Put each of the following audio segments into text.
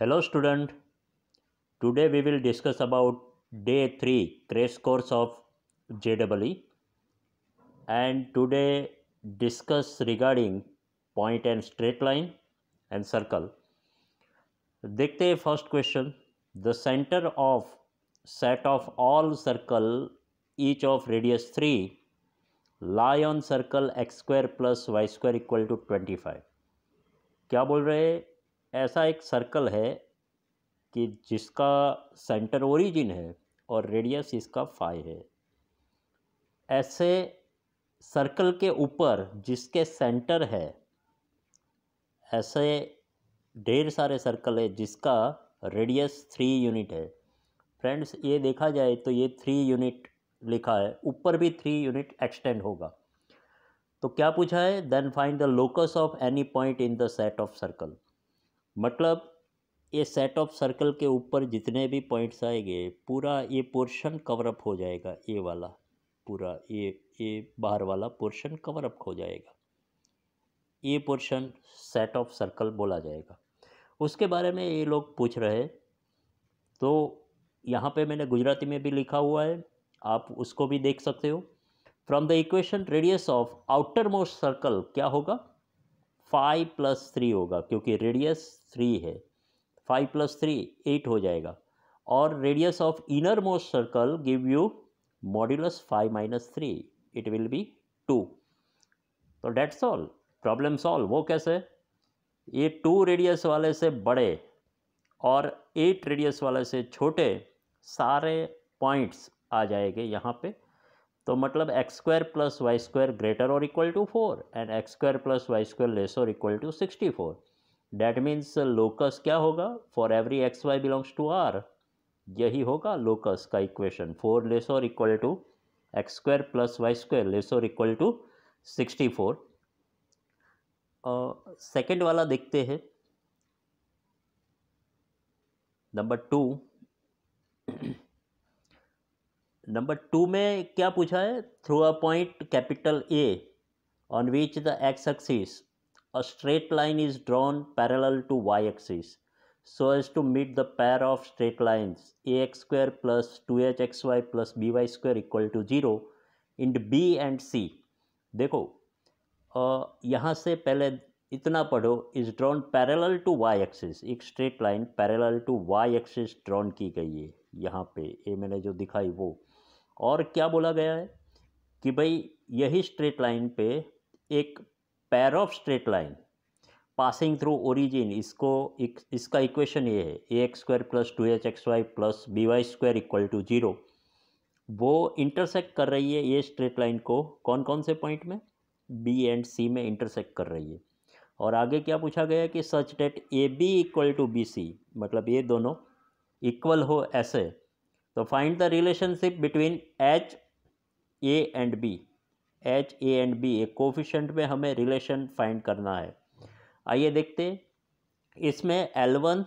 hello student today we will discuss about day three crash course of J double E and today discuss regarding point and straight line and circle देखते हैं first question the centre of set of all circle each of radius three lie on circle x square plus Y square equal to twenty five क्या बोल रहे हैं ऐसा एक circle है कि जिसका सेंटर ओरिजिन है और रेडियस इसका फाइव है ऐसे सर्कल के ऊपर जिसके सेंटर है ऐसे ढेर सारे सर्कल है जिसका रेडियस थ्री यूनिट है फ्रेंड्स ये देखा जाए तो ये थ्री यूनिट लिखा है ऊपर भी थ्री यूनिट एक्सटेंड होगा तो क्या पूछा है then find the locus of any point in the set of circle मतलब ये सेट ऑफ सर्कल के ऊपर जितने भी पॉइंट्स आएंगे पूरा ये पोर्शन कवरअप हो जाएगा ए वाला पूरा ये ये बाहर वाला पोर्शन कवरअप हो जाएगा ये पोर्शन सेट ऑफ सर्कल बोला जाएगा उसके बारे में ये लोग पूछ रहे तो यहाँ पे मैंने गुजराती में भी लिखा हुआ है आप उसको भी देख सकते हो from the equation radius of outer most circle क्या होगा फाइव प्लस थ्री होगा क्योंकि रेडियस थ्री है फाइव प्लस थ्री एट हो जाएगा और radius of inner most circle give you modulus five minus three it will be two तो that's all problem solve वो कैसे ये टू रेडियस वाले से बड़े और एट रेडियस वाले से छोटे सारे पॉइंट्स आ जाएंगे यहाँ पे तो मतलब x square plus Y square greater और equal to four and x square plus Y square less और equal to sixty four that means locus क्या होगा for every x y belongs to R यही होगा लोकस का equation four less और equal to x square plus Y square less और equal to sixty four second वाला देखते हैं नंबर टू नंबर टू में क्या पूछा है through a point capital A on which the x axis a straight line is drawn parallel to y axis so as to meet the pair of straight lines a x square plus two h x y plus b y square equal to zero in B and C देखो यहाँ से पहले इतना पढ़ो is drawn parallel to y axis एक straight line parallel to y axis drawn की गई है यहाँ पे ये मैंने जो दिखाई वो और क्या बोला गया है कि भाई यही स्ट्रेट लाइन पे एक pair of straight line passing through origin इसको इक, इसका इक्वेशन ये है a x square plus two h x y plus b y square equal to zero वो इंटरसेक्ट कर रही है ये स्ट्रेट लाइन को कौन कौन से पॉइंट में बी एंड सी में इंटरसेक्ट कर रही है और आगे क्या पूछा गया कि such that A B equal to B C मतलब ये दोनों इक्वल हो ऐसे तो find the relationship between H A and B H A and B एक कोफिशेंट में हमें रिलेशन फाइंड करना है आइए देखते इसमें L one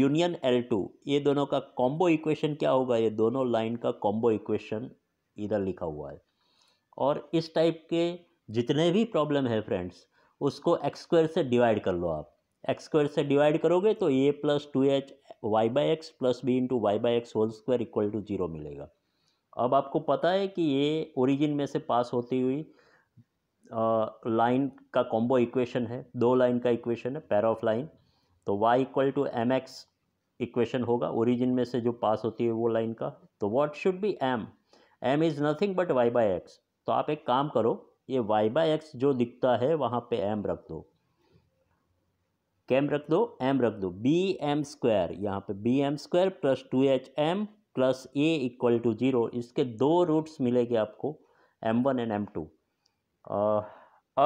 union L two ये दोनों का कॉम्बो इक्वेशन क्या होगा ये दोनों लाइन का कॉम्बो इक्वेशन इधर लिखा हुआ है और इस टाइप के जितने भी प्रॉब्लम है फ्रेंड्स उसको एक्स स्क्वायर से डिवाइड कर लो आप एक्स स्क्वायर से डिवाइड करोगे तो A plus two H Y by X plus B into Y by X whole square equal to zero मिलेगा अब आपको पता है कि ये ओरिजिन में से पास होती हुई लाइन का कॉम्बो इक्वेशन है दो लाइन का इक्वेशन है पैर ऑफ लाइन तो y equal to M X equation होगा ओरिजिन में से जो पास होती है वो लाइन का तो what should be m m is nothing but y by X तो आप एक काम करो ये y बाई एक्स जो दिखता है वहाँ पे m रख दो कैम रख दो एम रख दो बी एम स्क्वायर यहाँ पे B M square plus two H M plus A equal to zero इसके दो रूट्स मिलेंगे आपको M one and M two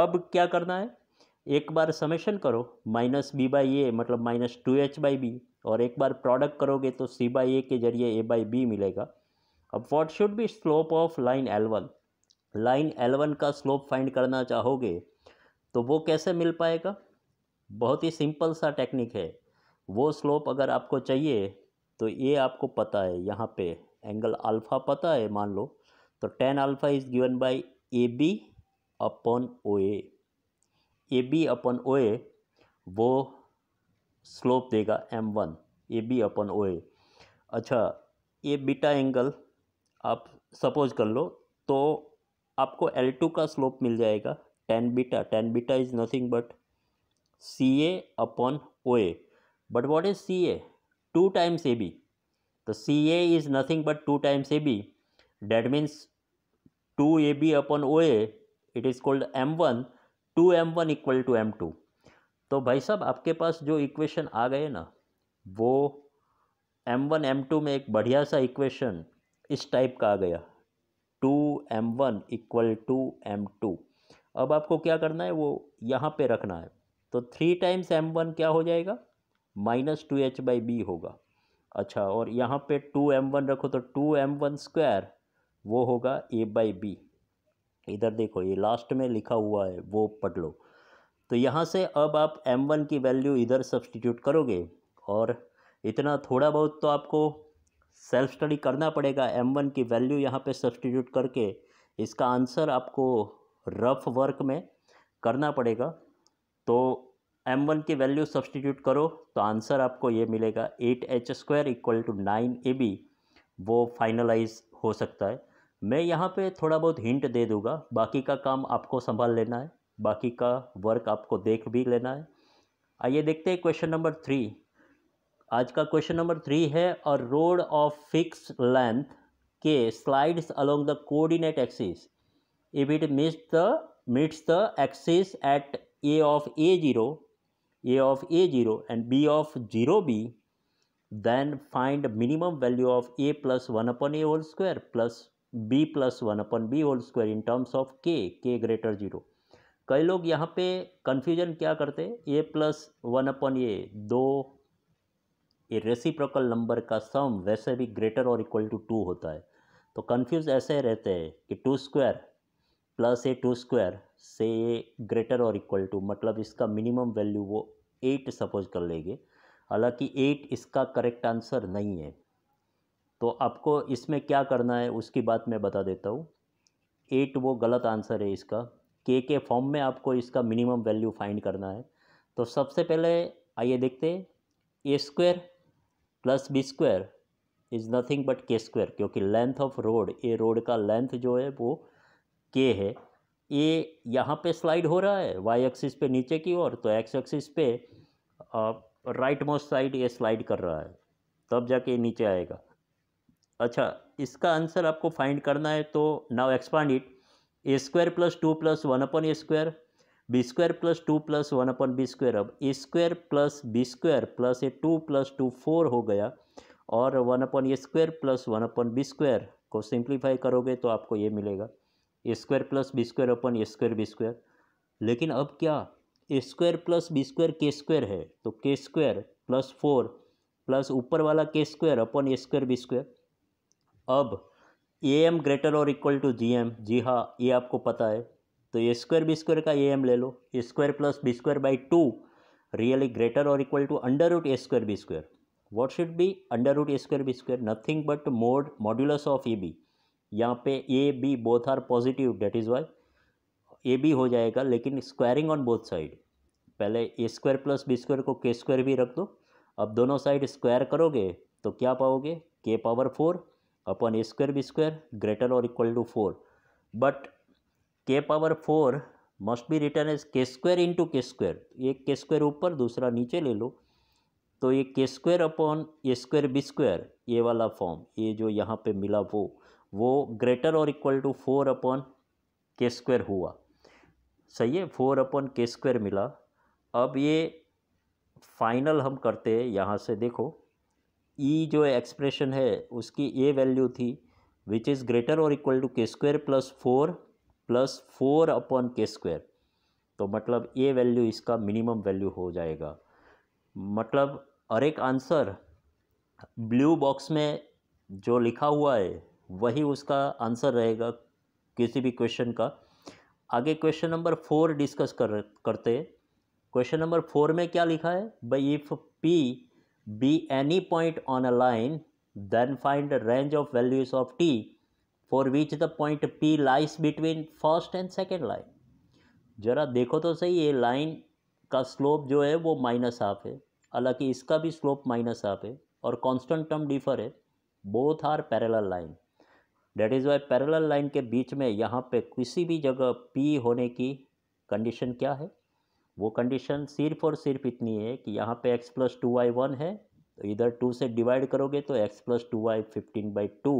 अब क्या करना है एक बार समेशन करो माइनस बी बाई ए मतलब minus two H by B और एक बार प्रोडक्ट करोगे तो सी बाई ए के जरिए ए बाई बी मिलेगा अब what should be slope of line L one line L one का स्लोप फाइंड करना चाहोगे तो वो कैसे मिल पाएगा बहुत ही सिंपल सा टेक्निक है वो स्लोप अगर आपको चाहिए तो ये आपको पता है यहाँ पे एंगल अल्फ़ा पता है मान लो तो tan alpha is given by A B upon O A A B upon O A वो स्लोप देगा M one A B upon O A अच्छा ये बीटा एंगल आप सपोज कर लो तो आपको एल टू का स्लोप मिल जाएगा tan beta tan beta is nothing but C A upon O A but what is C A two times A B तो C A is nothing but two times A B that means two A B upon O A it is called M one two M one equal to M two तो भाई साहब आपके पास जो equation आ गए ना वो M one M to में एक बढ़िया सा इक्वेशन इस टाइप का आ गया two M one equal to M two अब आपको क्या करना है वो यहाँ पे रखना है तो थ्री टाइम्स एम वन क्या हो जाएगा minus two H by B होगा अच्छा और यहाँ पे टू एम वन रखो तो टू एम वन स्क्वायर वो होगा ए बाई बी इधर देखो ये लास्ट में लिखा हुआ है वो पढ़ लो तो यहाँ से अब आप एम वन की वैल्यू इधर सब्सटीट्यूट करोगे और इतना थोड़ा बहुत तो आपको सेल्फ स्टडी करना पड़ेगा एम वन की वैल्यू यहाँ पे सब्सटीट्यूट करके इसका आंसर आपको रफ वर्क में करना पड़ेगा तो एम वन की वैल्यू सब्सटीट्यूट करो तो आंसर आपको ये मिलेगा eight H square equal to nine A B वो फाइनलाइज हो सकता है मैं यहाँ पे थोड़ा बहुत हिंट दे दूँगा बाकी का काम आपको संभाल लेना है बाकी का वर्क आपको देख भी लेना है आइए देखते हैं क्वेश्चन नंबर थ्री आज का क्वेश्चन नंबर थ्री है a rod of fix length के slides along the coordinate axis if it miss the meets the axis at a of a0 a of a0 and b of 0b then find minimum value of a plus 1 upon a whole square plus b plus 1 upon b whole square in terms of k k greater 0 कई लोग यहाँ पे confusion क्या करते हैं A plus one upon A दो ये reciprocal number का सम वैसे भी ग्रेटर और इक्वल टू टू होता है तो कंफ्यूज ऐसे रहते हैं कि two square plus A two square से ये ग्रेटर और इक्वल टू मतलब इसका मिनिमम वैल्यू वो एट सपोज कर लेंगे हालांकि एट इसका करेक्ट आंसर नहीं है तो आपको इसमें क्या करना है उसकी बात मैं बता देता हूँ एट वो गलत आंसर है इसका के के फॉर्म में आपको इसका मिनिमम वैल्यू फाइंड करना है तो सबसे पहले आइए देखते A square plus B square is nothing but K square क्योंकि length of rod a rod का लेंथ जो है वो के है ये यहाँ पे स्लाइड हो रहा है वाई एक्सिस पे नीचे की ओर तो एक्स एक्सिस पे राइट मोस्ट साइड ये स्लाइड कर रहा है तब जाके नीचे आएगा अच्छा इसका आंसर आपको फाइंड करना है तो now expand it A square plus two plus one upon A square B square plus two plus one upon B square अब A square plus B square plus A two plus two four हो गया और one upon A square plus one upon B square को simplify करोगे तो आपको ये मिलेगा A square plus B square upon A square B square लेकिन अब क्या ए square plus B square K square है तो के स्क्वायर प्लस फोर प्लस ऊपर वाला K square upon A square B square अब ए एम ग्रेटर और इक्वल टू जी एम जी हाँ ये आपको पता है तो ए स्क्वायर बी स्क्वायर का ए एम ले लो A square plus B square by two really greater और equal to under root A square B square what should be under root A square B square nothing but mod modulus of A B यहाँ पे A B both are positive that is why A B हो जाएगा लेकिन squaring on both side पहले A square plus B square को K square भी रख दो अब दोनों साइड स्क्वायर करोगे तो क्या पाओगे K power four upon A square B square greater और equal to four but K power four must be written as K square into K square एक के स्क्वायर ऊपर दूसरा नीचे ले लो तो ये K square upon A square B square ये वाला फॉर्म ये जो यहाँ पे मिला वो वो ग्रेटर और equal to four upon K square हुआ सही है फोर अपॉन के स्क्वायर मिला अब ये फाइनल हम करते हैं यहाँ से देखो ई e जो एक्सप्रेशन है उसकी ये वैल्यू थी विच इज़ ग्रेटर और equal to K square plus four plus four upon K square तो मतलब ये वैल्यू इसका मिनिमम वैल्यू हो जाएगा मतलब हर एक आंसर ब्लू बॉक्स में जो लिखा हुआ है वही उसका आंसर रहेगा किसी भी क्वेश्चन का आगे क्वेश्चन नंबर फोर डिस्कस कर करते क्वेश्चन नंबर फोर में क्या लिखा है भाई if P be any point on a line then find range of values of T for which the point P lies between first and second line ज़रा देखो तो सही ये लाइन का स्लोप जो है वो माइनस हाफ है हालांकि इसका भी स्लोप माइनस हाफ है और कॉन्स्टेंट टर्म डिफर है both are parallel line that is why parallel line के बीच में यहाँ पे किसी भी जगह पी होने की कंडीशन क्या है वो कंडीशन सिर्फ और सिर्फ इतनी है कि यहाँ पे x plus two Y one है तो इधर टू से डिवाइड करोगे तो x plus two Y fifteen by two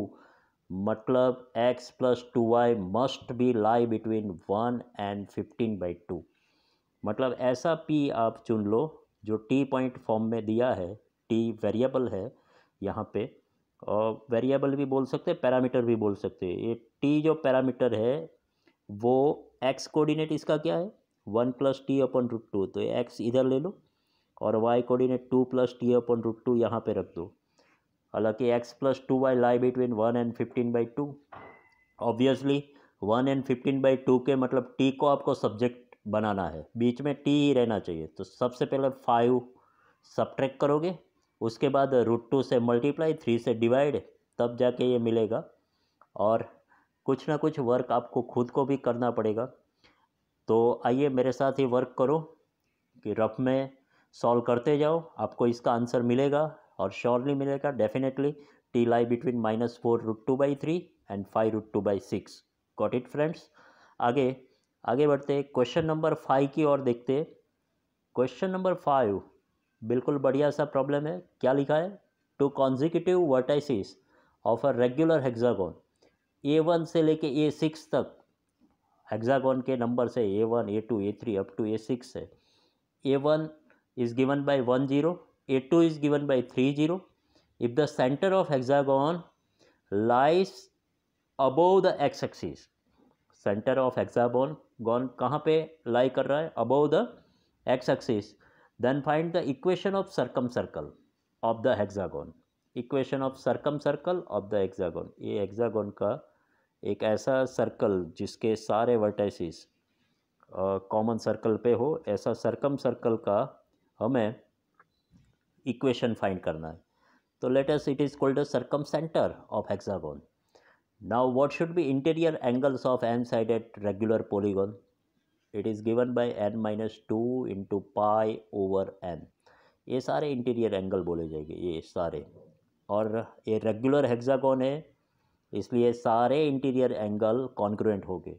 मतलब x plus two Y must be lie between one and fifteen by two मतलब ऐसा p आप चुन लो जो t पॉइंट फॉर्म में दिया है t वेरिएबल है यहाँ पे और वेरिएबल भी बोल सकते हैं पैरामीटर भी बोल सकते हैं ये टी जो पैरामीटर है वो एक्स कोऑर्डिनेट इसका क्या है one plus T upon root two तो एक्स इधर ले लो और Y coordinate two plus T upon root two यहाँ पर रख दो हालांकि X plus two Y lie between one and fifteen by two obviously one and fifteen by two के मतलब टी को आपको सब्जेक्ट बनाना है बीच में टी ही रहना चाहिए तो सबसे पहले फाइव सब्ट्रैक्ट करोगे उसके बाद रूट टू से मल्टीप्लाई थ्री से डिवाइड तब जाके ये मिलेगा और कुछ ना कुछ वर्क आपको खुद को भी करना पड़ेगा तो आइए मेरे साथ ही वर्क करो कि रफ में सॉल्व करते जाओ आपको इसका आंसर मिलेगा और श्योरली मिलेगा definitely T lie between minus four root two by three and five root two by six got it friends आगे आगे बढ़ते क्वेश्चन नंबर फाइव की ओर देखते क्वेश्चन नंबर फाइव बिल्कुल बढ़िया सा प्रॉब्लम है क्या लिखा है two consecutive vertices of a regular hexagon A one से लेके ए सिक्स तक हेक्सागोन के नंबर से A one A two A three up to A six है A one is given by one zero A two is given by three zero if the centre of hexagon lies above the x axis centre of hexagon गॉन कहाँ पे lie कर रहा है above the x axis then find the equation of circumcircle of the hexagon equation of circumcircle of the hexagon ये hexagon का एक ऐसा सर्कल जिसके सारे वर्टाइसिस कॉमन सर्कल पे हो ऐसा सर्कम सर्कल का हमें इक्वेशन फाइंड करना है तो let us it is called a circum centre of hexagon now what should be interior angles of N sided regular polygon it is given by N minus two into pi over N ये सारे interior angle बोले जाएंगे ये सारे और ये regular hexagon है इसलिए सारे इंटीरियर एंगल कॉन्क्रेंट हो गए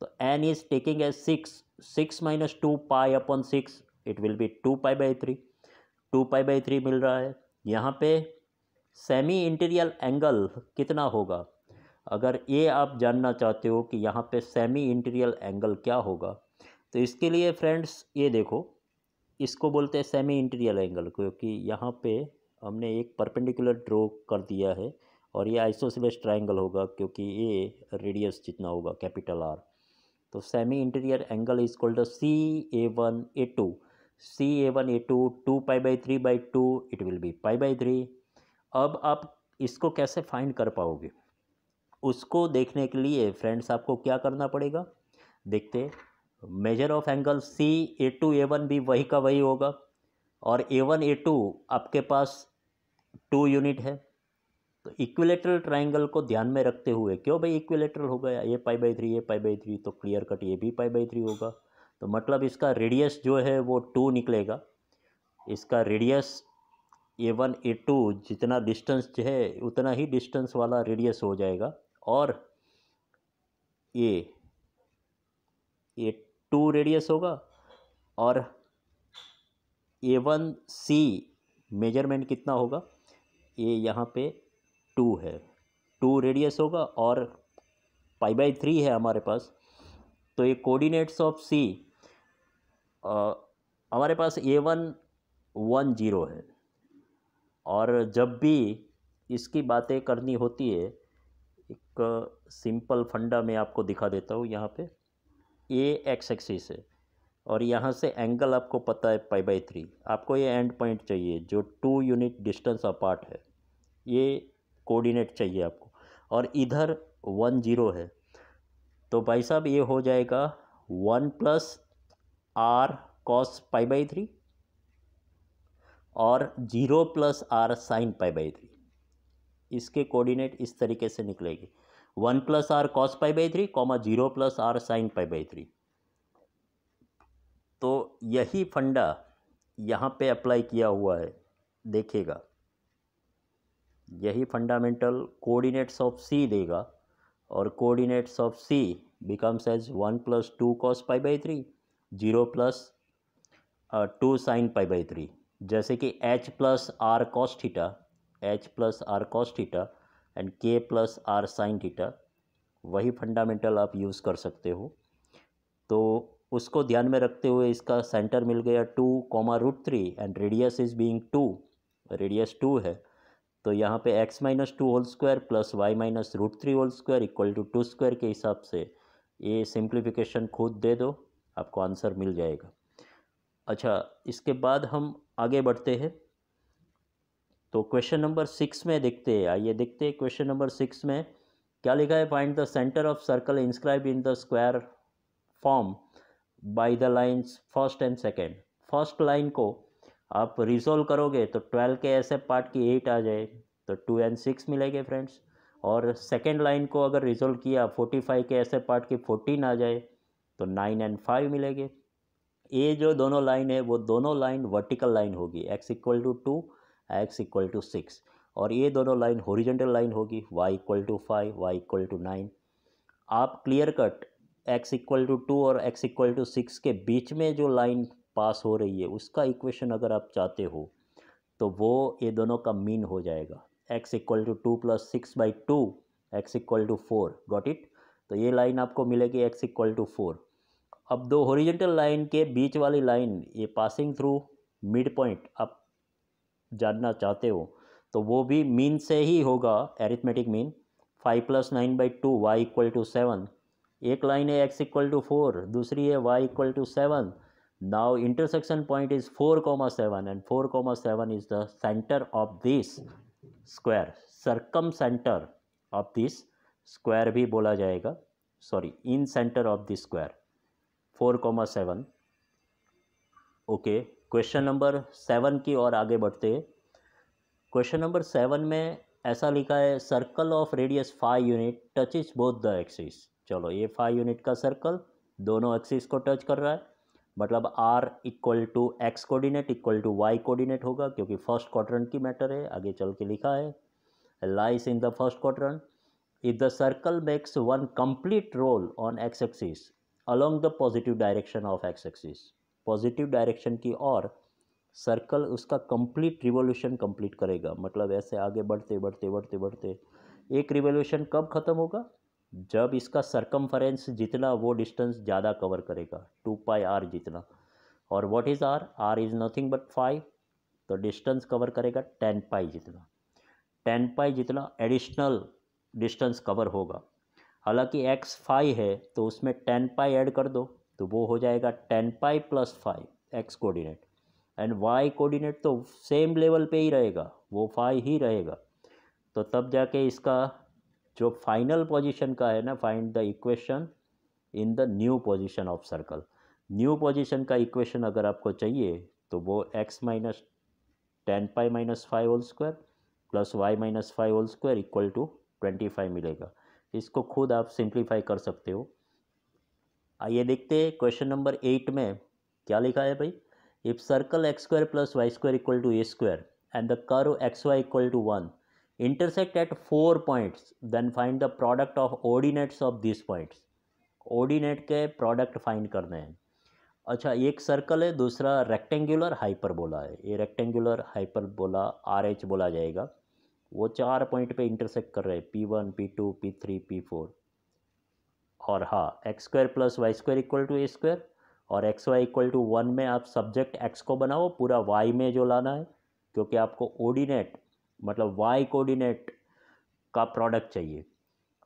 तो N is taking as six six minus two pi upon six it will be two pi by three two pi by three मिल रहा है यहाँ पे सेमी इंटीरियर एंगल कितना होगा अगर ये आप जानना चाहते हो कि यहाँ पे सेमी इंटीरियल एंगल क्या होगा तो इसके लिए फ्रेंड्स ये देखो इसको बोलते हैं सेमी इंटीरियल एंगल क्योंकि यहाँ पे हमने एक परपेंडिकुलर ड्रॉ कर दिया है और ये आइसोसिलेस ट्राइंगल होगा क्योंकि ये रेडियस जितना होगा कैपिटल आर तो semi interior angle is called C A one A two C A one A two two pi by three by two it will be pi by three अब आप इसको कैसे फाइंड कर पाओगे उसको देखने के लिए फ्रेंड्स आपको क्या करना पड़ेगा देखते measure of angle C A two A one भी वही का वही होगा और ए वन ए टू आपके पास टू यूनिट है तो इक्विलेटरल ट्राइंगल को ध्यान में रखते हुए क्यों भाई इक्विलेटरल हो गया ये पाई बाई थ्री ये पाई बाई थ्री तो क्लियर कट ये भी पाई बाई थ्री होगा तो मतलब इसका रेडियस जो है वो टू निकलेगा इसका radius A one A two जितना डिस्टेंस है उतना ही डिस्टेंस वाला रेडियस हो जाएगा और ये ये टू रेडियस होगा और ए वन सी मेजरमेंट कितना होगा ये यहाँ पे टू है टू रेडियस होगा और पाई बाई थ्री है हमारे पास तो ये कोऑर्डिनेट्स ऑफ सी हमारे पास ए वन वन जीरो है और जब भी इसकी बातें करनी होती है एक सिंपल फंडा मैं आपको दिखा देता हूँ यहाँ पे ए एक्स एक्सिस है और यहाँ से एंगल आपको पता है पाई बाई थ्री आपको ये एंड पॉइंट चाहिए जो टू यूनिट डिस्टेंस अपार्ट है ये कोऑर्डिनेट चाहिए आपको और इधर वन ज़ीरो है तो भाई साहब ये हो जाएगा one plus R cos pi by three और zero plus R sine pi by three इसके कोऑर्डिनेट इस तरीके से निकलेगी one plus R cos pi by three comma zero plus R sine pi by three तो यही फंडा यहाँ पे अप्लाई किया हुआ है देखेगा यही फंडामेंटल कोऑर्डिनेट्स ऑफ सी देगा और coordinates of C becomes as one plus two cos pi by three zero plus two sine pi by three जैसे कि H plus R cos theta H plus R cos theta and K plus R sine theta वही fundamental आप use कर सकते हो तो उसको ध्यान में रखते हुए इसका सेंटर मिल गया two comma root three and radius is being two radius two है तो यहाँ पे X minus two whole square plus Y minus root three whole square equal to two square के हिसाब से ये सिंप्लीफिकेशन खुद दे दो आपको आंसर मिल जाएगा अच्छा इसके बाद हम आगे बढ़ते हैं तो क्वेश्चन नंबर सिक्स में देखते हैं आइए देखते हैं क्वेश्चन नंबर सिक्स में क्या लिखा है find the centre of circle inscribe in the square form by the lines first and second first line को आप रिजोल्व करोगे तो ट्वेल्व के ऐसे पार्ट की एट आ जाए तो टू एंड सिक्स मिलेंगे फ्रेंड्स और सेकेंड लाइन को अगर रिजोल्व किया फोर्टी फाइव के ऐसे पार्ट की फोर्टीन आ जाए तो नाइन एंड फाइव मिलेंगे ये जो दोनों लाइन है वो दोनों लाइन वर्टिकल लाइन होगी X equal to two X equal to six और ये दोनों लाइन होरिजेंटल लाइन होगी Y equal to five Y equal to nine आप clear cut X equal to two और एक्स इक्वल टू सिक्स के बीच में जो लाइन पास हो रही है उसका इक्वेशन अगर आप चाहते हो तो वो ये दोनों का मीन हो जाएगा X equal to two plus six by two X equal to four got it तो ये लाइन आपको मिलेगी एक्स इक्वल टू फोर अब दो होरिजेंटल लाइन के बीच वाली लाइन ये पासिंग थ्रू मिड पॉइंट आप जानना चाहते हो तो वो भी मीन से ही होगा arithmetic mean five plus nine by two Y equal to seven एक लाइन है एक्स इक्वल टू फोर दूसरी है Y equal to seven now intersection point is four comma seven and four comma seven is the centre of this square circumcentre of this square भी बोला जाएगा sorry incentre of this square four comma seven okay question number seven की ओर आगे बढ़ते question number seven में ऐसा लिखा है circle of radius five unit touch is both the axis चलो ये फाइव यूनिट का सर्कल दोनों एक्सिस को टच कर रहा है मतलब R equal to X coordinate equal to Y coordinate होगा क्योंकि फर्स्ट क्वाड्रेंट की मैटर है आगे चल के लिखा है lies in the first quadrant if the circle makes one complete roll on X axis along the positive direction of X axis positive direction की और सर्कल उसका कंप्लीट रिवॉल्यूशन कंप्लीट करेगा मतलब ऐसे आगे बढ़ते बढ़ते बढ़ते बढ़ते एक रिवॉल्यूशन कब ख़त्म होगा जब इसका सरकम जितना वो डिस्टेंस ज़्यादा कवर करेगा टू पाई आर जितना और what is R R is nothing but five तो डिस्टेंस कवर करेगा टेन पाई जितना टेन पाई जितना एडिशनल डिस्टेंस कवर होगा हालांकि एक्स फाइव है तो उसमें टेन पाई ऐड कर दो तो वो हो जाएगा ten pi plus five X coordinate and Y coordinate तो सेम लेवल पे ही रहेगा वो फाइव ही रहेगा तो तब जाके इसका जो फाइनल पोजीशन का है ना find the equation in the new position of circle new position का इक्वेशन अगर आपको चाहिए तो वो X minus ten pi minus five whole square plus Y minus five whole square equal to twenty five मिलेगा इसको खुद आप सिंप्लीफाई कर सकते हो आइए देखते हैं क्वेश्चन नंबर एट में क्या लिखा है भाई if circle x square plus Y square equal to A square and the curve X Y equal to one intersect at four points then find the product of ordinates of this points ordinate के product find करने हैं अच्छा एक circle है दूसरा rectangular बोला है ये rectangular hyperbola R H बोला जाएगा वो चार पॉइंट पे इंटरसेक्ट कर रहे हैं P one P two P three P four और हाँ X square plus Y square equal to A square और X Y equal to one में आप सब्जेक्ट एक्स को बनाओ पूरा वाई में जो लाना है क्योंकि आपको ओर्डिनेट मतलब वाई कोऑर्डिनेट का प्रोडक्ट चाहिए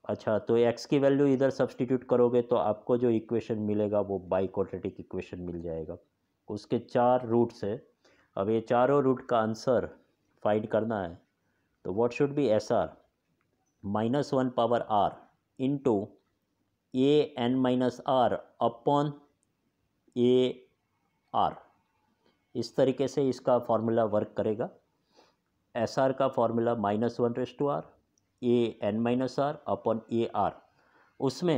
अच्छा तो एक्स की वैल्यू इधर सब्सटीट्यूट करोगे तो आपको जो इक्वेशन मिलेगा वो बाई कोटेटिक इक्वेशन मिल जाएगा उसके चार रूट्स है अब ये चारों रूट का आंसर फाइंड करना है तो what should be S R minus one power R into A N minus R upon A R इस तरीके से इसका फार्मूला वर्क करेगा एस आर का formula minus one raise to R A N minus R upon A R उसमें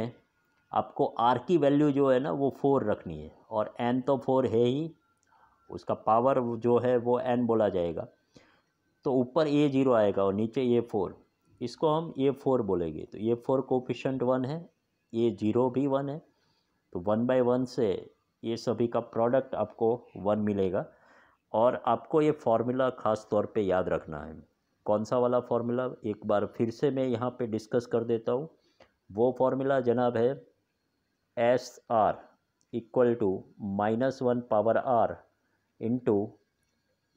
आपको are की value जो है ना वो फोर रखनी है और एन तो फोर है ही उसका पावर जो है वो एन बोला जाएगा तो ऊपर ए जीरो आएगा और नीचे ए फोर इसको हम ए फोर बोलेंगे तो ए फोर कोफिशेंट वन है ये जीरो भी वन है तो वन बाय वन से ये सभी का प्रोडक्ट आपको वन मिलेगा और आपको ये फार्मूला ख़ास तौर पे याद रखना है कौन सा वाला फार्मूला एक बार फिर से मैं यहाँ पे डिस्कस कर देता हूँ वो फार्मूला जनाब है S R equal to minus one power R into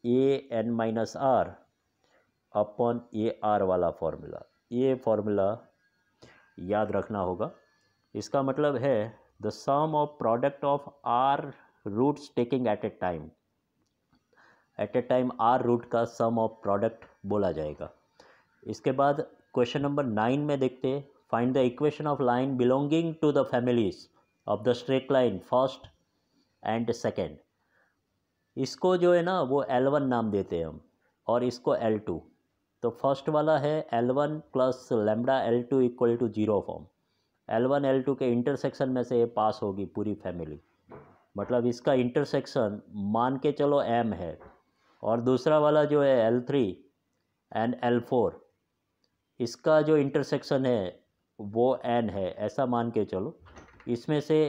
A N minus R upon A R वाला फार्मूला ये फार्मूला याद रखना होगा इसका मतलब है the sum of product of R roots taking at a time at a time R root का sum of product बोला जाएगा इसके बाद क्वेश्चन नंबर नाइन में देखते find the equation of line belonging to the families of the straight line first and second इसको जो है ना वो एल वन नाम देते हैं हम और इसको एल टू तो फर्स्ट वाला है L one plus lambda L two equal to zero form L one L two के इंटरसेक्शन में से ये पास होगी पूरी फैमिली मतलब इसका इंटरसेक्शन मान के चलो एम है और दूसरा वाला जो है L three and L four इसका जो इंटरसेक्शन है वो एन है ऐसा मान के चलो इसमें से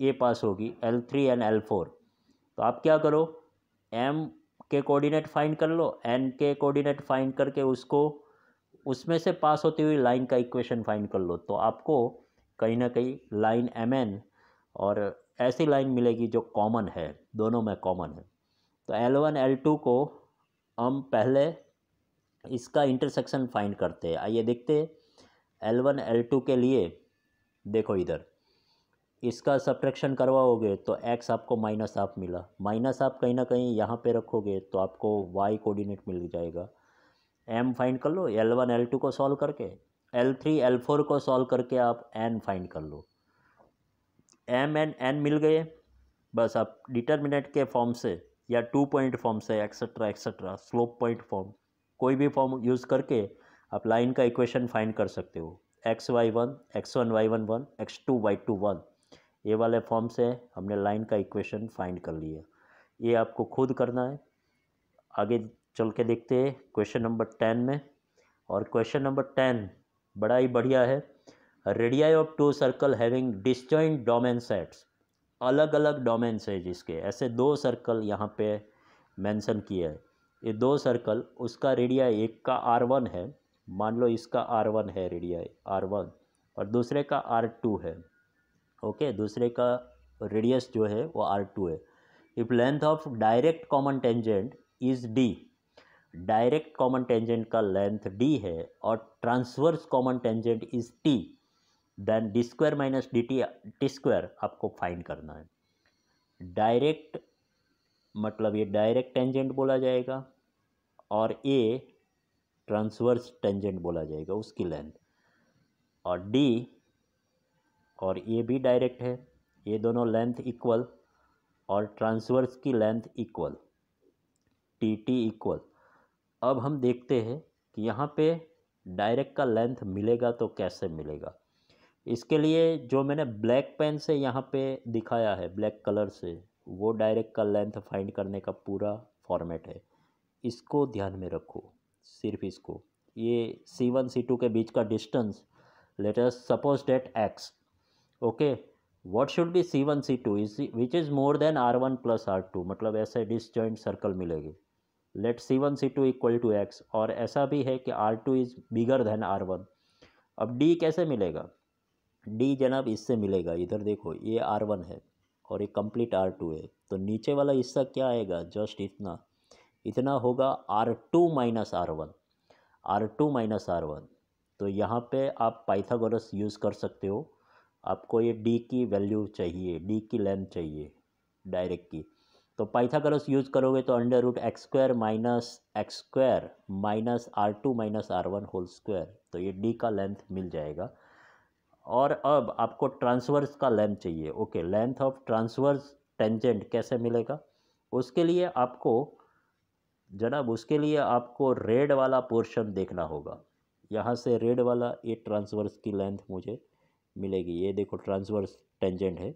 ये पास होगी L three and L four तो आप क्या करो एम के कोऑर्डिनेट फाइंड कर लो एन के कोऑर्डिनेट फाइंड करके उसको उसमें से पास होती हुई लाइन का इक्वेशन फाइंड कर लो तो आपको कहीं ना कहीं लाइन एम एन और ऐसी लाइन मिलेगी जो कॉमन है दोनों में कॉमन है तो एल वन एल टू को हम पहले इसका इंटरसेक्शन फाइंड करते हैं आइए देखते हैं एल वन एल टू के लिए देखो इधर इसका सब्ट्रैक्शन करवाओगे तो एक्स आपको माइनस हाफ मिला माइनस हाफ कहीं ना कहीं यहाँ पे रखोगे तो आपको वाई कोऑर्डिनेट मिल जाएगा एम फाइंड कर लो एल वन एल टू को सॉल्व करके एल थ्री एल फोर को सॉल्व करके आप एन फाइंड कर लो एम एन एन मिल गए बस आप डिटर्मिनेट के फॉर्म से या टू पॉइंट फॉर्म से etcetera etcetera slope point form कोई भी फॉर्म यूज़ करके आप लाइन का इक्वेशन फाइंड कर सकते हो X Y one X one Y one one X two Y two one ये वाले फॉर्म से हमने लाइन का इक्वेशन फाइंड कर लिया ये आपको खुद करना है आगे चल के देखते हैं क्वेश्चन नंबर टेन में और क्वेश्चन नंबर टेन बड़ा ही बढ़िया है radii of two circle having disjoint domain sets अलग अलग डोमेन है जिसके ऐसे दो सर्कल यहाँ पे मेंशन किए हैं ये दो सर्कल उसका रेडिया एक का आर वन है मान लो इसका आर वन है रेडिया आर वन और दूसरे का आर टू है ओके दूसरे का रेडियस जो है वो आर टू है if length of direct common tangent is D direct common tangent का लेंथ डी है और transverse common tangent is T then D square minus D T T square आपको फाइंड करना है डायरेक्ट मतलब ये डायरेक्ट टेंजेंट बोला जाएगा और ए ट्रांसवर्स टेंजेंट बोला जाएगा उसकी लेंथ और डी और ए भी डायरेक्ट है ये दोनों लेंथ इक्वल और ट्रांसवर्स की length equal T T equal अब हम देखते हैं कि यहाँ पे डायरेक्ट का लेंथ मिलेगा तो कैसे मिलेगा इसके लिए जो मैंने ब्लैक पेन से यहाँ पे दिखाया है ब्लैक कलर से वो डायरेक्ट का लेंथ फाइंड करने का पूरा फॉर्मेट है इसको ध्यान में रखो सिर्फ इसको ये सी वन सी टू के बीच का distance let us suppose that X okay what should be C one C two is which is more than R one plus R two मतलब ऐसे डिस्जॉइंट सर्कल मिलेगी let C one C two equal to X और ऐसा भी है कि R two is bigger than R one अब D कैसे मिलेगा डी जनाब इससे मिलेगा इधर देखो ये आर वन है और ये कंप्लीट आर टू है तो नीचे वाला हिस्सा क्या आएगा जस्ट इतना इतना होगा R two minus R one R two minus R one तो यहाँ पे आप पाइथागोरस यूज़ कर सकते हो आपको ये डी की वैल्यू चाहिए डी की लेंथ चाहिए डायरेक्ट की तो पाइथागोरस यूज़ करोगे तो under root X square minus X square minus R two minus R one whole square तो ये डी का लेंथ मिल जाएगा और अब आपको ट्रांसवर्स का लेंथ चाहिए okay length of transverse tangent कैसे मिलेगा उसके लिए आपको जनाब उसके लिए आपको रेड वाला पोर्शन देखना होगा यहाँ से रेड वाला ये ट्रांसवर्स की लेंथ मुझे मिलेगी ये देखो ट्रांसवर्स टेंजेंट है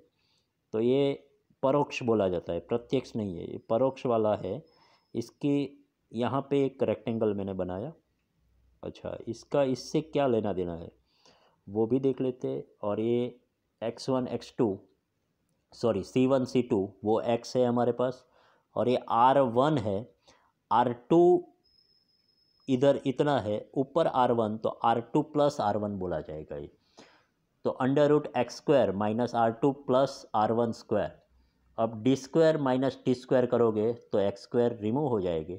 तो ये परोक्ष बोला जाता है प्रत्यक्ष नहीं है ये परोक्ष वाला है इसकी यहाँ पे एक रेक्टेंगल मैंने बनाया अच्छा इसका इससे क्या लेना देना है वो भी देख लेते और ये X one X two sorry C one C two वो एक्स है हमारे पास और ये आर वन है आर टू इधर इतना है ऊपर आर वन तो R two plus R one बोला जाएगा ये तो under root X square minus R two plus R one square अब D square minus T square करोगे तो एक्स स्क्वायर रिमूव हो जाएगी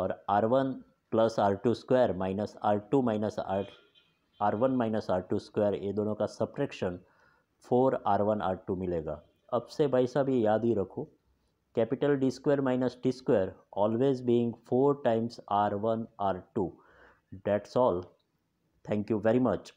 और R one plus R two square minus R two minus R R one minus R two square ये दोनों का subtraction four R one R two मिलेगा अब से भाई साहब ये याद ही रखो capital D square minus T square always being four times R one R two that's all thank you very much